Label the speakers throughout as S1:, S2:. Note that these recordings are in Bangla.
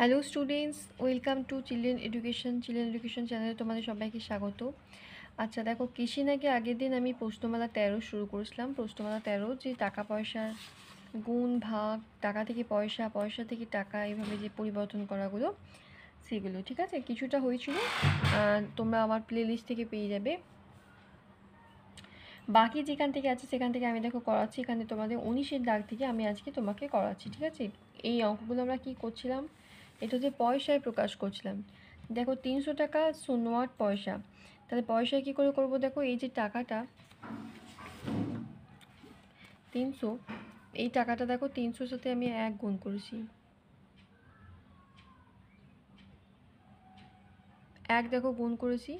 S1: hello students welcome to children education children education চ্যানেলে তোমাদের সবাইকে স্বাগত আচ্ছা দেখো কৃষি নাকি আগের দিন আমি প্রশ্নমালা তেরো শুরু করেছিলাম প্রশ্নমালা তেরো যে টাকা পয়সার গুণ ভাগ টাকা থেকে পয়সা পয়সা থেকে টাকা এভাবে যে পরিবর্তন করাগুলো সেগুলো ঠিক আছে কিছুটা হয়েছিল তোমরা আমার প্লেলিস্ট থেকে পেয়ে যাবে বাকি যেখান থেকে আছে সেখান থেকে আমি দেখো করাচ্ছি এখানে তোমাদের উনিশের দাগ থেকে আমি আজকে তোমাকে করাচ্ছি ঠিক আছে এই অঙ্কগুলো আমরা কি করছিলাম এটা যে পয়সায় প্রকাশ করছিলাম দেখো তিনশো টাকা শূন্য আট পয়সা তাহলে পয়সায় কী করে করব দেখো এই যে টাকাটা তিনশো এই টাকাটা দেখো তিনশোর সাথে আমি এক গুণ করেছি এক দেখো গুণ করেছি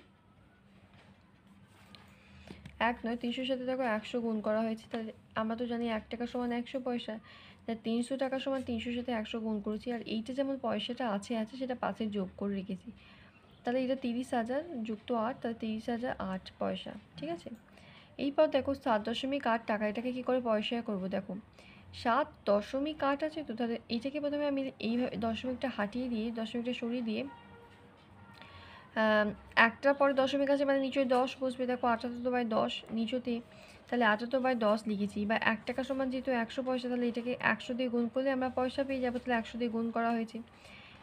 S1: এক নয় তিনশোর সাথে দেখো একশো গুণ করা হয়েছে তাহলে আমরা তো জানি এক টাকা সমান একশো পয়সা তা তিনশো টাকার সমান তিনশোর সাথে একশো গুণ করেছি আর এইটা যেমন পয়সাটা আছে আছে সেটা পাশে যোগ করে রেখেছি তাহলে এটা তিরিশ হাজার যুক্ত আট তাহলে তিরিশ হাজার আট পয়সা ঠিক আছে এইপর দেখো সাত দশমিক আট টাকা এটাকে কী করে পয়সা করবো দেখো সাত দশমিক আট আছে তো তাহলে এইটাকে প্রথমে আমি এইভাবে দশমিকটা হাঁটিয়ে দিয়ে দশমিকটা সরিয়ে দিয়ে একটা পরে দশমিক আছে মানে নিচে দশ বসবে দেখো আঠাত্তর বাই দশ নিচতে তাহলে আঠাত্তর বাই দশ লিখেছি বা এক টাকা সমান যেহেতু একশো পয়সা তাহলে এটাকে একশো দিয়ে গুণ করলে আমরা পয়সা পেয়ে যাবো তাহলে একশো দিয়ে গুণ করা হয়েছে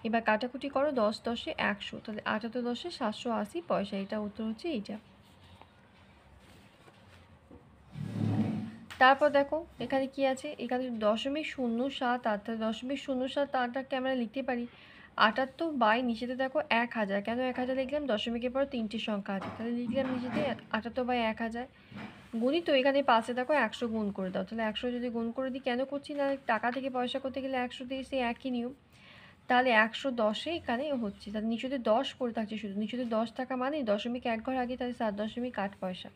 S1: এবার কাটাকুটি করো দশ দশে একশো তাহলে আঠাত্তর দশে সাতশো আশি পয়সা এটা উত্তর হচ্ছে এইটা তারপর দেখো এখানে কি আছে এখানে দশমিক শূন্য সাত আট দশমিক শূন্য সাত আটটাকে আমরা লিখতে পারি আটাত্তর বাই নিচেতে দেখো এক হাজার কেন এক হাজার লিখলাম দশমিকের পর তিনটি সংখ্যা আছে তাহলে লিখলাম নিচেতে আটাত্তর বাই এক হাজার তো এখানে পাশে দেখো একশো গুণ করে দাও তাহলে একশো যদি গুণ করে দিই কেন করছি না টাকা থেকে পয়সা করতে গেলে একশো দিয়ে সে একই নিয়ম তাহলে একশো দশে এখানে হচ্ছে তাহলে নিচুতে দশ পড়ে থাকছে শুধু নিচুতে দশ টাকা মানে দশমিক এক ঘর আগে তাহলে সাত দশমিক আট পয়সা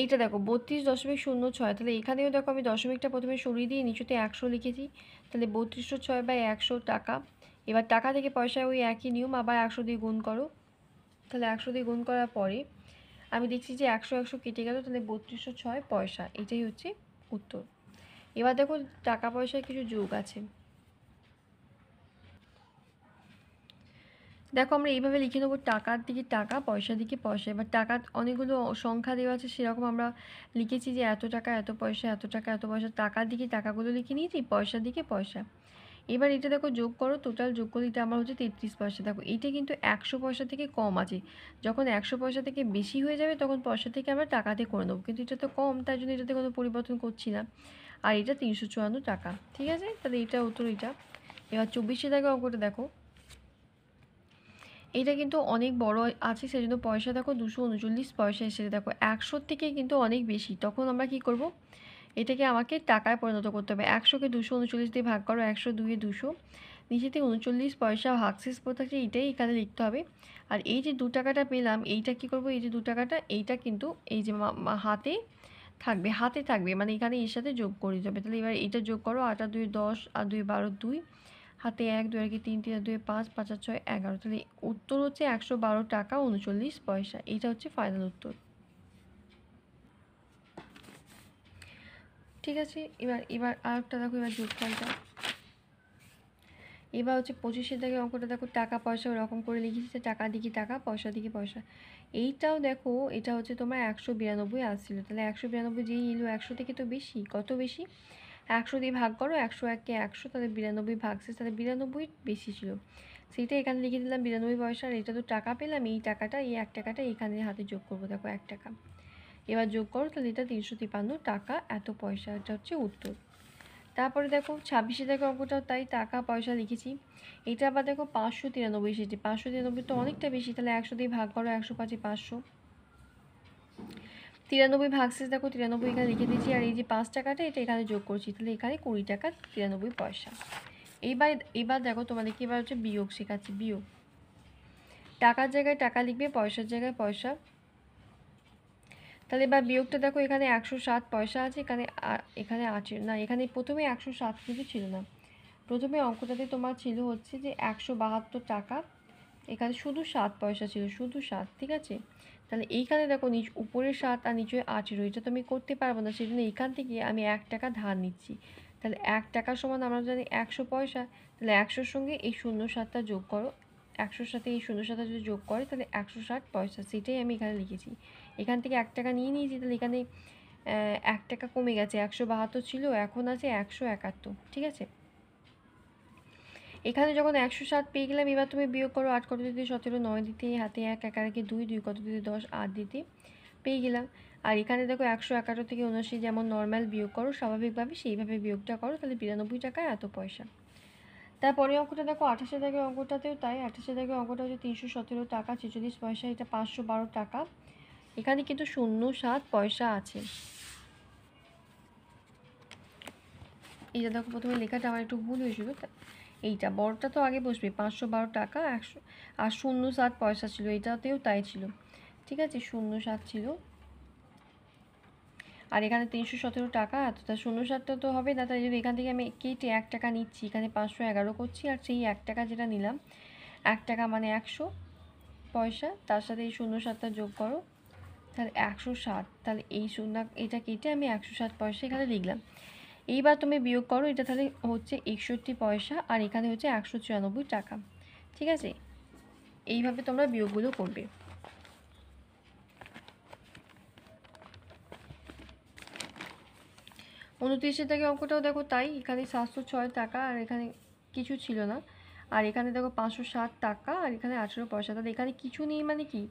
S1: এইটা দেখো বত্রিশ দশমিক শূন্য ছয় তাহলে এখানেও দেখো আমি দশমিকটা প্রথমে সরিয়ে দিয়ে নিচুতে একশো লিখেছি তাহলে বত্রিশশো ছয় বাই একশো টাকা এবার টাকা থেকে পয়সা ওই একই নিয়ম আবার একশো দিয়ে গুণ করো তাহলে একশো দিয়ে গুণ করার পরে আমি দেখছি যে একশো একশো কেটে গেল তাহলে বত্রিশশো ছয় পয়সা এটাই হচ্ছে উত্তর এবার দেখো টাকা পয়সার কিছু যোগ আছে দেখো আমরা এইভাবে লিখে নেবো টাকার দিকে টাকা পয়সার দিকে পয়সা এবার টাকা অনেকগুলো সংখ্যা দেওয়া আছে সেরকম আমরা লিখেছি যে এত টাকা এত পয়সা এত টাকা এত পয়সা টাকার দিকে টাকাগুলো লিখে নিয়েছি পয়সার দিকে পয়সা এবার এটা দেখো যোগ করো টোটাল যোগ করলে এটা আমার হচ্ছে তেত্রিশ পয়সা দেখো এটা কিন্তু একশো পয়সা থেকে কম আছে যখন একশো পয়সা থেকে বেশি হয়ে যাবে তখন পয়সা থেকে আমরা টাকাতে করে নেবো কিন্তু এটা তো কম তাই জন্য এটাতে কোনো পরিবর্তন করছি না আর এটা তিনশো চুয়ান্ন টাকা ঠিক আছে তাহলে এটা উত্তর এটা এবার চব্বিশে টাকা অঙ্কটা দেখো এটা কিন্তু অনেক বড় আছে সেজন্য পয়সা দেখো দুশো উনচল্লিশ পয়সা হিসেবে দেখো একশোর থেকে কিন্তু অনেক বেশি তখন আমরা কি করব এটাকে আমাকে টাকায় পরিণত করতে হবে একশোকে দুশো উনচল্লিশ দিয়ে ভাগ করো একশো দুয়ে দুশো নিচে থেকে উনচল্লিশ পয়সা ভাগশেষ পড়ে থাকছে এটাই এখানে লিখতে হবে আর এই যে দু টাকাটা পেলাম এইটা কি করব এই যে দু টাকাটা এইটা কিন্তু এই যে হাতে থাকবে হাতে থাকবে মানে এখানে এর সাথে যোগ করে যাবে তাহলে এবার এটা যোগ করো আটা দুই দশ আর দুই বারো দুই হাতে এক দুই কি তিন তিন দুই পাঁচ পাঁচ আর ছয় এগারো তাহলে উত্তর হচ্ছে একশো বারো টাকা উনচল্লিশ পয়সা এটা হচ্ছে ফাইনাল উত্তর ঠিক আছে এবার এবার আর একটা দেখো এবার যোগফলটা এবার হচ্ছে পঁচিশের দাগে অঙ্কটা দেখো টাকা পয়সা ওরকম করে লিখেছে টাকা দিকে টাকা পয়সা দিকে পয়সা এইটাও দেখো এটা হচ্ছে তোমার একশো বিরানব্বই আসছিলো তাহলে একশো বিরানব্বই যেই এলো একশো থেকে তো বেশি কত বেশি একশো দিয়ে ভাগ করো একশো একে একশো তাহলে বিরানব্বই ভাগ তাহলে বিরানব্বই বেশি ছিল সেইটা এখানে লিখে দিলাম বিরানব্বই পয়সা আর এটা তো টাকা পেলাম এই টাকাটা এই এক টাকাটা এখানে হাতে যোগ করবো দেখো এক টাকা এবার যোগ করো তাহলে এটা তিনশো তিপান্ন টাকা এত পয়সা এটা হচ্ছে উত্তর তারপরে দেখো ছাব্বিশে দেখো অঙ্কটাও তাই টাকা পয়সা লিখেছি এটা আবার দেখো পাঁচশো তিরানব্বই সেটি পাঁচশো তিরানব্বই তো অনেকটা বেশি তাহলে একশো দিয়ে ভাগ করো একশো পাঁচে পাঁচশো তিরানব্বই ভাগসেস দেখো তিরানব্বই এখানে লিখে দিয়েছি আর এই যে পাঁচ টাকাটা এটা এখানে যোগ করছি তাহলে এখানে কুড়ি টাকা তিরানব্বই পয়সা এইবার এবার দেখো তোমাদেরকে এবার হচ্ছে বিয়োগ শেখাচ্ছি বিয়োগ টাকার জায়গায় টাকা লিখবে পয়সার জায়গায় পয়সা তাহলে এবার বিয়োগটা দেখো এখানে একশো সাত পয়সা আছে এখানে এখানে আছে না এখানে প্রথমে একশো সাত কিছু ছিল না প্রথমে অঙ্কটাতে তোমার ছিল হচ্ছে যে একশো বাহাত্তর টাকা এখানে শুধু সাত পয়সা ছিল শুধু সাত ঠিক আছে তাহলে এইখানে দেখো নিচ উপরে সাত আর নিচে আঠেরো এটা তো আমি করতে পারবো না সেই জন্য এইখান থেকে আমি এক টাকা ধার নিচ্ছি তাহলে এক টাকার সমান আমরা জানি একশো পয়সা তাহলে একশোর সঙ্গে এই শূন্য সাতটা যোগ করো একশোর সাথে এই শূন্য সাতটা যদি যোগ করে তাহলে একশো ষাট পয়সা সেটাই আমি এখানে লিখেছি এখান থেকে এক টাকা নিয়ে নিয়েছি তাহলে এখানে এক টাকা কমে গেছে একশো বাহাত্তর ছিল এখন আছে একশো একাত্তর ঠিক আছে এখানে যখন একশো সাত পেয়ে গেলাম এবার তুমি বিয়োগ করো আট কত দিতে সতেরো নয় দিতে হাতে এক একা আগে দুই দুই কত দিতে দশ আট দিতে পেয়ে গেলাম আর এখানে দেখো একশো একারো থেকে উনআশি যেমন নর্মাল বিয়োগ করো স্বাভাবিকভাবে সেইভাবে বিয়োগটা করো তাহলে বিরানব্বই টাকায় এত পয়সা তারপরে অঙ্কটা দেখো আঠাশে দাগের অঙ্কটাতেও তাই আঠাশে দাগের অঙ্কটা হচ্ছে তিনশো সতেরো টাকা ছেচল্লিশ পয়সা এটা পাঁচশো বারো টাকা এখানে কিন্তু শূন্য সাত পয়সা আছে এইটা দেখো প্রথমে লেখাটা আমার একটু ভুল হয়েছিল এইটা বড়টা তো আগে বসবে পাঁচশো বারো টাকা একশো আর শূন্য সাত পয়সা ছিল এটাতেও তাই ছিল ঠিক আছে শূন্য সাত ছিল আর এখানে তিনশো সতেরো টাকা তো শূন্য সাতটা তো হবে না তাই যদি এখান থেকে আমি কেটে এক টাকা নিচ্ছি এখানে পাঁচশো এগারো করছি আর সেই এক টাকা যেটা নিলাম এক টাকা মানে একশো পয়সা তার সাথে এই শূন্য সাতটা যোগ করো তাহলে একশো সাত তাহলে এই শূন্য এটা কেটে আমি একশো সাত পয়সা এখানে লিখলাম এইবার তুমি বিয়োগ করো এটা তাহলে হচ্ছে একষট্টি পয়সা আর এখানে হচ্ছে একশো চুরানব্বই টাকা ঠিক আছে এইভাবে তোমরা বিয়োগগুলো করবে উনত্রিশের থেকে অঙ্কটাও দেখো তাই এখানে সাতশো ছয় টাকা আর এখানে কিছু ছিল না আর এখানে দেখো পাঁচশো সাত টাকা আর এখানে আঠেরো পয়সা তাহলে এখানে কিছু নেই মানে কি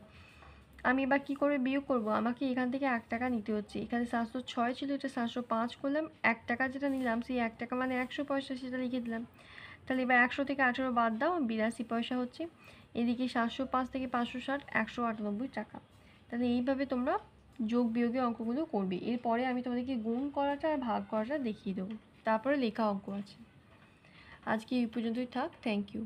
S1: আমি এবার কী করে বিয়োগ করব আমাকে এখান থেকে এক টাকা নিতে হচ্ছে এখানে সাতশো ছয় ছিল এটা সাতশো পাঁচ করলাম এক টাকা যেটা নিলাম সেই এক টাকা মানে একশো পয়সা সেটা লিখে দিলাম তাহলে এবার একশো থেকে আঠেরো বাদ দাও বিরাশি পয়সা হচ্ছে এদিকে সাতশো পাঁচ থেকে পাঁচশো ষাট একশো আটানব্বই টাকা তাহলে এইভাবে তোমরা যোগ বিয়োগের অঙ্কগুলো করবে এরপরে আমি তোমাদেরকে গুণ করাটা আর ভাগ করাটা দেখিয়ে দেবো তারপরে লেখা অঙ্ক আছে আজকে এই পর্যন্তই থাক থ্যাংক ইউ